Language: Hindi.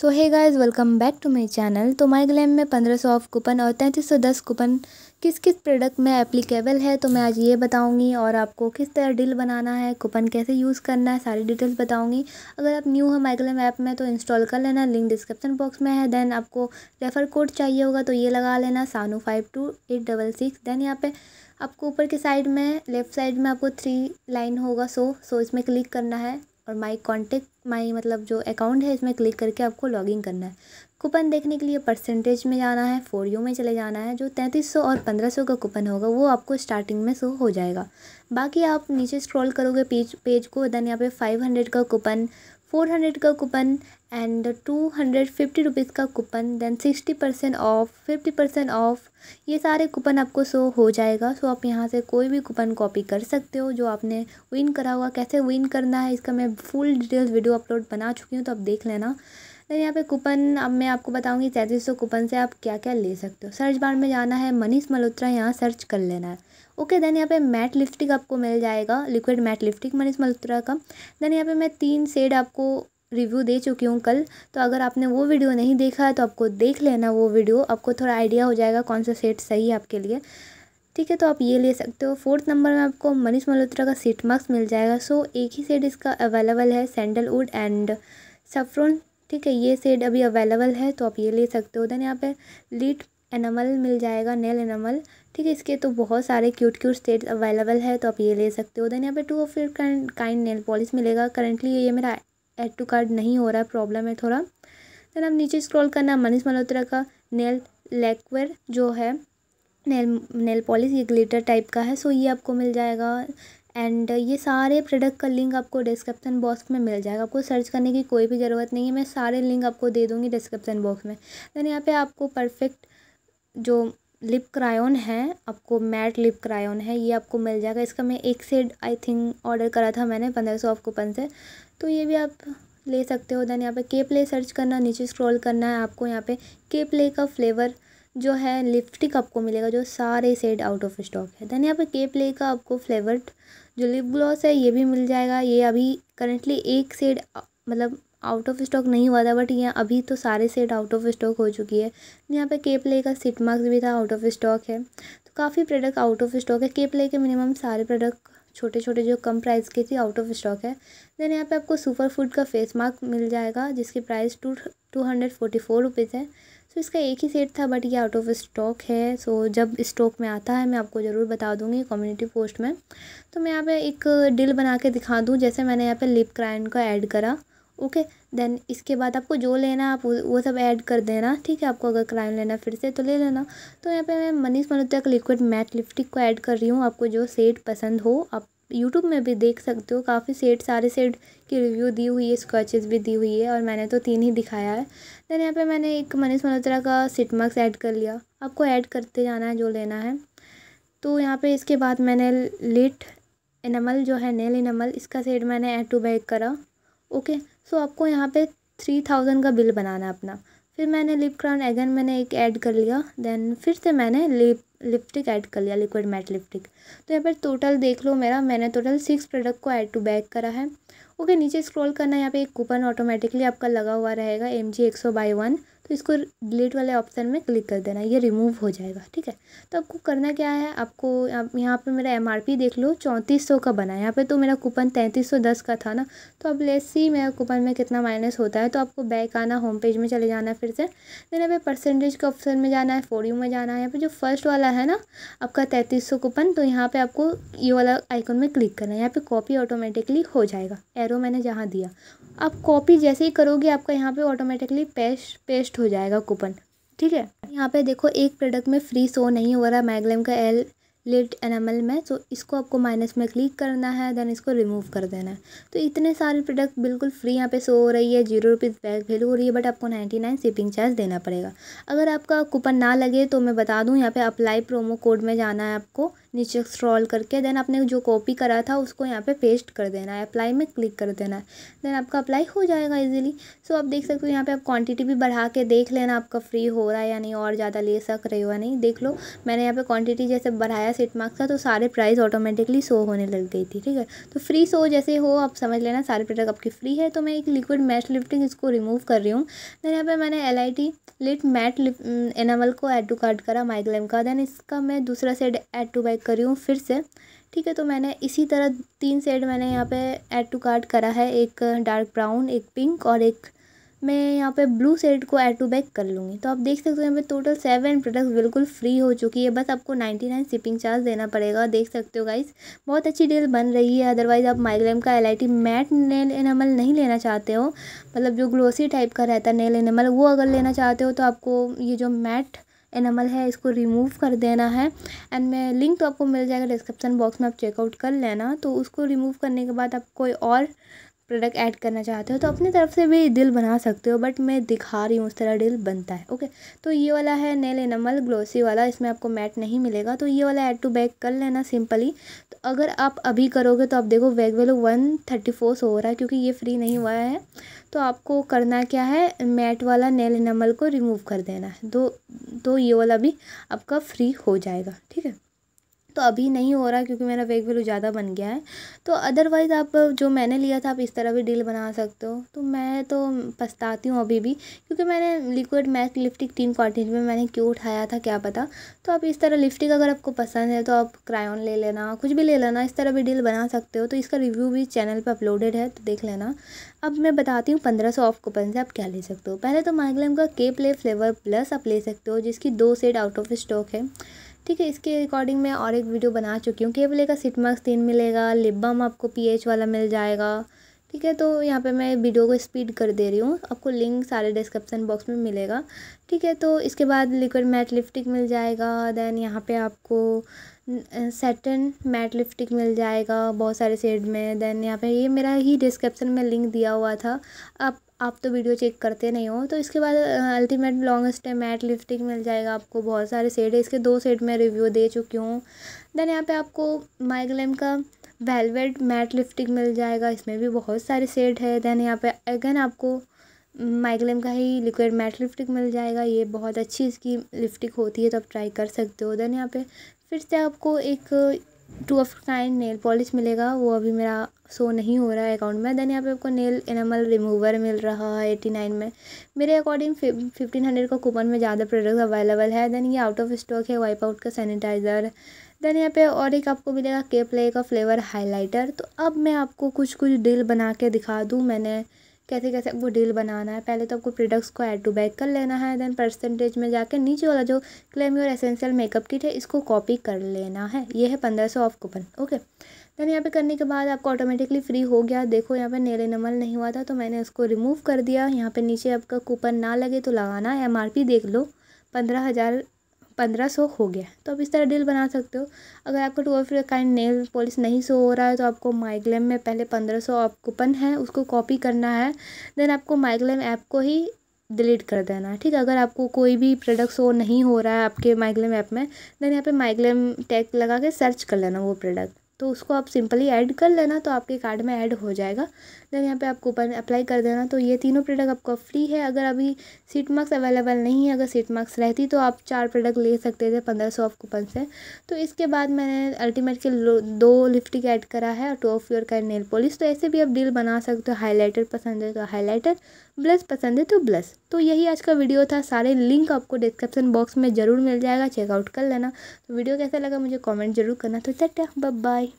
so hi guys welcome back to my channel तो माई ग्लैम में पंद्रह सौ ऑफ कूपन और तैंतीस सौ दस कूपन किस किस प्रोडक्ट में एप्लीकेबल है तो मैं आज ये बताऊंगी और आपको किस तरह डील बनाना है कूपन कैसे यूज़ करना है सारी डिटेल्स बताऊंगी अगर आप न्यू हो माई ग्लैम ऐप में तो इंस्टॉल कर लेना लिंक डिस्क्रिप्शन बॉक्स में है देन आपको रेफ़र कोड चाहिए होगा तो ये लगा लेना सानू five two eight double six then यहाँ पर आपको ऊपर के साइड में लेफ़्ट साइड में आपको थ्री लाइन होगा सो सो इसमें क्लिक करना है और माई कॉन्टेक्ट माई मतलब जो अकाउंट है इसमें क्लिक करके आपको लॉगिन करना है कूपन देखने के लिए परसेंटेज में जाना है फोर यू में चले जाना है जो तैंतीस सौ और पंद्रह सौ का कूपन होगा वो आपको स्टार्टिंग में शो हो जाएगा बाकी आप नीचे स्क्रॉल करोगे पेज पेज को देन यहाँ पे फाइव हंड्रेड का कूपन फोर हंड्रेड का coupon and two hundred fifty rupees का coupon then sixty percent off fifty percent off ये सारे कूपन आपको शो हो जाएगा सो आप यहाँ से कोई भी कूपन कॉपी कर सकते हो जो आपने विन करा हुआ कैसे विन करना है इसका मैं फुल डिटेल्स वीडियो अपलोड बना चुकी हूँ तो आप देख लेना देन यहाँ पे कूपन अब मैं आपको बताऊँगी तैंतीस सौ कूपन से आप क्या क्या ले सकते हो सर्च बार में जाना है मनीष मल्होत्रा यहाँ सर्च कर लेना है ओके देन यहाँ पे मैट लिपस्टिक आपको मिल जाएगा liquid matte lipstick Manish Malhotra का देन यहाँ पे मैं तीन सेड आपको रिव्यू दे चुकी हूँ कल तो अगर आपने वो वीडियो नहीं देखा है तो आपको देख लेना वो वीडियो आपको थोड़ा आइडिया हो जाएगा कौन सा सेट सही है आपके लिए ठीक है तो आप ये ले सकते हो फोर्थ नंबर में आपको मनीष मल्होत्रा का सीट मार्क्स मिल जाएगा सो एक ही सेट इसका अवेलेबल है सैंडलवुड एंड सफ्रोन ठीक है ये सेड अभी अवेलेबल है तो आप ये ले सकते हो देन यहाँ पे लिट एनमल मिल जाएगा नेल एनमल ठीक है इसके तो बहुत सारे क्यूट क्यूट सेड अवेलेबल है तो आप ये ले सकते हो देन यहाँ पे टू ऑफ फिर काइंड नेल पॉलिश मिलेगा करंटली ये मेरा एड टू कार्ड नहीं हो रहा प्रॉब्लम है थोड़ा देन आप नीचे स्क्रॉल करना मनीष मल्होत्रा का नेल लेकवेयर जो है नेल नेल पॉलिश ये ग्लिटर टाइप का है सो ये आपको मिल जाएगा एंड uh, ये सारे प्रोडक्ट का लिंक आपको डिस्क्रिप्शन बॉक्स में मिल जाएगा आपको सर्च करने की कोई भी ज़रूरत नहीं है मैं सारे लिंक आपको दे दूँगी डिस्क्रिप्शन बॉक्स में दैन यहाँ पे आपको परफेक्ट जो लिप क्रायोन है आपको मैट लिप क्रायोन है ये आपको मिल जाएगा इसका मैं एक सेट आई थिंक ऑर्डर करा था मैंने पंद्रह सौ ऑफ कूपन से तो ये भी आप ले सकते हो देन यहाँ पे के प्ले सर्च करना नीचे स्क्रॉल करना है आपको यहाँ पे के प्ले का फ्लेवर जो है लिपस्टिक आपको मिलेगा जो सारे सेट आउट ऑफ स्टॉक है देन यहाँ पर के प्ले का आपको फ्लेवर्ड जो लिप ग्लॉस है ये भी मिल जाएगा ये अभी करंटली एक सेट मतलब आउट ऑफ स्टॉक नहीं हुआ था बट यहाँ अभी तो सारे सेट आउट ऑफ स्टॉक हो चुकी है यहाँ पे के प्ले का सिट मार्क्स भी था आउट ऑफ स्टॉक है तो काफ़ी प्रोडक्ट आउट ऑफ स्टॉक है के प्ले के मिनिमम सारे प्रोडक्ट छोटे छोटे जो कम प्राइस के थे आउट ऑफ स्टॉक है देन यहाँ पे आपको सुपर फूड का फेस मास्क मिल जाएगा जिसकी price two two hundred forty four rupees है सो तो इसका एक ही सेट था बट ये आउट ऑफ स्टॉक है सो जब स्टॉक में आता है मैं आपको ज़रूर बता दूँगी कम्युनिटी पोस्ट में तो मैं यहाँ पे एक डिल बना के दिखा दूँ जैसे मैंने यहाँ पे लिप क्राइन का ऐड करा ओके देन इसके बाद आपको जो लेना आप वो सब ऐड कर देना ठीक है आपको अगर क्राइम लेना फिर से तो ले लेना तो यहाँ पे मैं मनीष मनोत्या का लिक्विड मैट लिपस्टिक को ऐड कर रही हूँ आपको जो सेट पसंद हो आप यूट्यूब में भी देख सकते हो काफ़ी सेट सारे सेट की रिव्यू दी हुई है स्क्रचेज भी दी हुई है और मैंने तो तीन ही दिखाया है दैन यहाँ पे मैंने एक मनीष मल्होत्रा का सिटमक्स ऐड कर लिया आपको ऐड करते जाना है जो लेना है तो यहाँ पे इसके बाद मैंने लिट इनमल जो है नेल इनमल इसका सेट मैंने ऐड टू बैक करा ओके सो आपको यहाँ पर थ्री थाउजेंड का बिल बनाना है अपना फिर मैंने लिप क्राउन एगन मैंने एक ऐड कर लिया देन फिर से मैंने लिप लिपस्टिक ऐड कर लिया लिक्विड मैट लिपस्टिक तो यहाँ पर टोटल देख लो मेरा मैंने टोटल सिक्स प्रोडक्ट को ऐड टू बैग करा है ओके नीचे स्क्रॉल करना यहाँ पे एक कूपन ऑटोमेटिकली आपका लगा हुआ रहेगा एम जी एक सौ बाई वन तो इसको डिलीट वाले ऑप्शन में क्लिक कर देना ये रिमूव हो जाएगा ठीक है तो आपको करना क्या है आपको आप यहाँ पे मेरा एम देख लो चौंतीस सौ का बना है यहाँ पे तो मेरा कूपन तैंतीस सौ दस का था ना तो अब लेस ही मेरा कूपन में कितना माइनस होता है तो आपको बैक आना होम पेज में चले जाना है फिर से देन यहाँ पे परसेंटेज के ऑप्शन में जाना है फोर में जाना है यहाँ पर जो फर्स्ट वाला है ना आपका तैंतीस सौ कूपन तो यहाँ पर आपको ये वाला आइकन में क्लिक करना है यहाँ पर कॉपी ऑटोमेटिकली हो जाएगा एरो मैंने जहाँ दिया आप कॉपी जैसे ही करोगे आपका यहाँ पर ऑटोमेटिकली पेस्ट पेस्ट हो जाएगा कूपन ठीक है यहाँ पे देखो एक प्रोडक्ट में फ्री सो नहीं हो रहा मैगलेम का एल लेट एनमल में सो इसको आपको माइनस में क्लिक करना है देन इसको रिमूव कर देना है तो इतने सारे प्रोडक्ट बिल्कुल फ्री यहाँ पे सो हो रही है जीरो रुपीज़ बैग वैल्यू हो रही है बट आपको नाइन्टी नाइन शिपिंग चार्ज देना पड़ेगा अगर आपका कूपन ना लगे तो मैं बता दूँ यहाँ पे अप्लाई प्रोमो कोड में जाना है आपको नीचे स्क्रॉल करके देन आपने जो कॉपी करा था उसको यहाँ पे पेस्ट कर देना है अप्लाई में क्लिक कर देना है देन आपका अप्लाई हो जाएगा इजीली सो आप देख सकते हो यहाँ पे आप क्वांटिटी भी बढ़ा के देख लेना आपका फ्री हो रहा है या नहीं और ज़्यादा ले सक रहे हो या नहीं देख लो मैंने यहाँ पे क्वांटिटी जैसे बढ़ाया सेट मार्क्स का तो सारे प्राइस ऑटोमेटिकली शो होने लग गई थी ठीक है तो फ्री शो जैसे हो आप समझ लेना सारे प्रोडक्ट आपकी फ्री है तो मैं एक लिक्विड मैट लिफ्टिंग इसको रिमूव कर रही हूँ देन यहाँ पर मैंने एल लिट मैट एनामल को एड टू कार्ड करा माइग्लेम का देन इसका मैं दूसरा set add to bag check कर रही हूँ फिर से ठीक है तो मैंने इसी तरह तीन सेड मैंने यहाँ पे ऐड टू कार्ट करा है एक डार्क ब्राउन एक पिंक और एक मैं यहाँ पे ब्लू सेड को ऐड टू बैक कर लूँगी तो आप देख सकते हो यहाँ पे टोटल सेवन प्रोडक्ट्स बिल्कुल फ्री हो चुकी है बस आपको नाइन्टी नाइन शिपिंग चार्ज देना पड़ेगा देख सकते हो गाइस बहुत अच्छी डील बन रही है अदरवाइज़ आप माइग्रेम का एल मैट नेल एनमल नहीं लेना चाहते हो मतलब जो ग्लोसी टाइप का रहता है नेल एनमल वो अगर लेना चाहते हो तो आपको ये जो मैट एनमल है इसको रिमूव कर देना है एंड मैं लिंक तो आपको मिल जाएगा डिस्क्रिप्शन बॉक्स में आप चेकआउट कर लेना तो उसको रिमूव करने के बाद आप कोई और प्रोडक्ट ऐड करना चाहते हो तो अपनी तरफ से भी दिल बना सकते हो बट मैं दिखा रही हूँ उस तरह दिल बनता है ओके तो ये वाला है नेल एनमल ग्लोसी वाला इसमें आपको मैट नहीं मिलेगा तो ये वाला ऐड टू बैग कर लेना सिंपली तो अगर आप अभी करोगे तो आप देखो बैग वेलो वन थर्टी फोर सो हो रहा है क्योंकि ये फ्री नहीं हुआ है तो आपको करना क्या है मैट वाला नेल एनमल को रिमूव कर देना है तो, तो ये वाला भी आपका फ्री हो जाएगा ठीक है तो अभी नहीं हो रहा क्योंकि मेरा वेग वेलू ज़्यादा बन गया है तो अदरवाइज़ आप जो मैंने लिया था आप इस तरह भी डील बना सकते हो तो मैं तो पछताती हूँ अभी भी क्योंकि मैंने लिक्विड मैट लिपस्टिक तीन क्वान्टिटी में मैंने क्यों उठाया था क्या पता तो आप इस तरह लिपस्टिक अगर आपको पसंद है तो आप क्रायोन ले लेना कुछ भी ले लेना इस तरह भी डील बना सकते हो तो इसका रिव्यू भी चैनल पर अपलोडेड है तो देख लेना अब मैं बताती हूँ पंद्रह सौ ऑफ कूपन से आप क्या ले सकते हो पहले तो माइग्लैम का के प्ले फ्लेवर प्लस आप ले सकते हो जिसकी दो सेट आउट ऑफ स्टॉक है ठीक है इसके अकॉर्डिंग मैं और एक वीडियो बना चुकी हूँ केवल का सिट मार्क्स तीन मिलेगा लिप बम आपको पीएच वाला मिल जाएगा ठीक है तो यहाँ पे मैं वीडियो को स्पीड कर दे रही हूँ आपको लिंक सारे डिस्क्रिप्शन बॉक्स में मिलेगा ठीक है तो इसके बाद लिक्विड मैट लिपस्टिक मिल जाएगा देन यहाँ पे आपको सेटन मैट लिपस्टिक मिल जाएगा बहुत सारे शेड में देन यहाँ पे ये मेरा ही डिस्क्रिप्शन में लिंक दिया हुआ था आप आप तो वीडियो चेक करते नहीं हो तो इसके बाद ultimate longest time matte lifting मिल जाएगा आपको बहुत सारे सेट है इसके दो सेट में रिव्यू दे चुकी हूँ देन यहाँ पे आपको माइग्लेम का वेलवेट मैट लिफ्टिंग मिल जाएगा इसमें भी बहुत सारे सेट है देन यहाँ पे अगेन आपको माइग्लेम का ही लिक्विड मैट लिफ्टिंग मिल जाएगा ये बहुत अच्छी इसकी लिफ्टिंग होती है तो आप ट्राई कर सकते हो देन यहाँ पे फिर से आपको एक two of kind nail polish मिलेगा वो अभी मेरा सो नहीं हो रहा है अकाउंट में देन यहाँ पे आपको नेल एनमल रिमूवर मिल रहा है एटी नाइन में मेरे अकॉर्डिंग फिफ्टीन हंड्रेड का कूपन में ज़्यादा प्रोडक्ट अवेलेबल है देन ये आउट ऑफ स्टॉक है वाइप आउट का सैनिटाइज़र देन यहाँ पे और एक आपको मिलेगा के प्ले का फ्लेवर हाईलाइटर तो अब मैं आपको कुछ कुछ डील बना के दिखा दूँ मैंने कैसे कैसे आपको डील बनाना है पहले तो आपको प्रोडक्ट्स को ऐड टू बैक कर लेना है देन परसेंटेज में जाकर नीचे वाला जो claim your essential makeup kit है इसको कॉपी कर लेना है ये है पंद्रह सौ ऑफ कूपन ओके देन यहाँ पे करने के बाद आपको ऑटोमेटिकली फ्री हो गया देखो यहाँ पे नेल नमल नहीं हुआ था तो मैंने उसको रिमूव कर दिया यहाँ पे नीचे आपका कूपन ना लगे तो लगाना एम देख लो पंद्रह हज़ार पंद्रह सौ हो गया तो आप इस तरह डील बना सकते हो अगर आपका two of kind nail polish नहीं सो हो रहा है तो आपको माइग्लेम में पहले पंद्रह सौ आप कूपन है उसको कॉपी करना है देन आपको माइग्लेम ऐप को ही डिलीट कर देना है ठीक है अगर आपको कोई भी प्रोडक्ट शो नहीं हो रहा है आपके माइग्लेम ऐप में देन यहाँ पे माइग्लेम टैग लगा के सर्च कर लेना वो प्रोडक्ट तो उसको आप सिंपली ऐड कर लेना तो आपके कार्ड में ऐड हो जाएगा देन यहाँ पे आप कूपन अप्लाई कर देना तो ये तीनों प्रोडक्ट आपका फ्री है अगर अभी सीट मार्क्स अवेलेबल नहीं है अगर सीट मार्क्स रहती तो आप चार प्रोडक्ट ले सकते थे पंद्रह सौ ऑफ कूपन से तो इसके बाद मैंने अल्टीमेट के दो लिपस्टिक ऐड करा है और ऑफ योर का नेल पॉलिश तो ऐसे भी आप डील बना सकते हो हाईलाइटर पसंद है तो हाईलाइटर ब्लस पसंद है तो ब्लस तो यही आज का वीडियो था सारे लिंक आपको डिस्क्रिप्शन बॉक्स में ज़रूर मिल जाएगा चेकआउट कर लेना तो वीडियो कैसा लगा मुझे कॉमेंट जरूर करना तो चट्टा बाय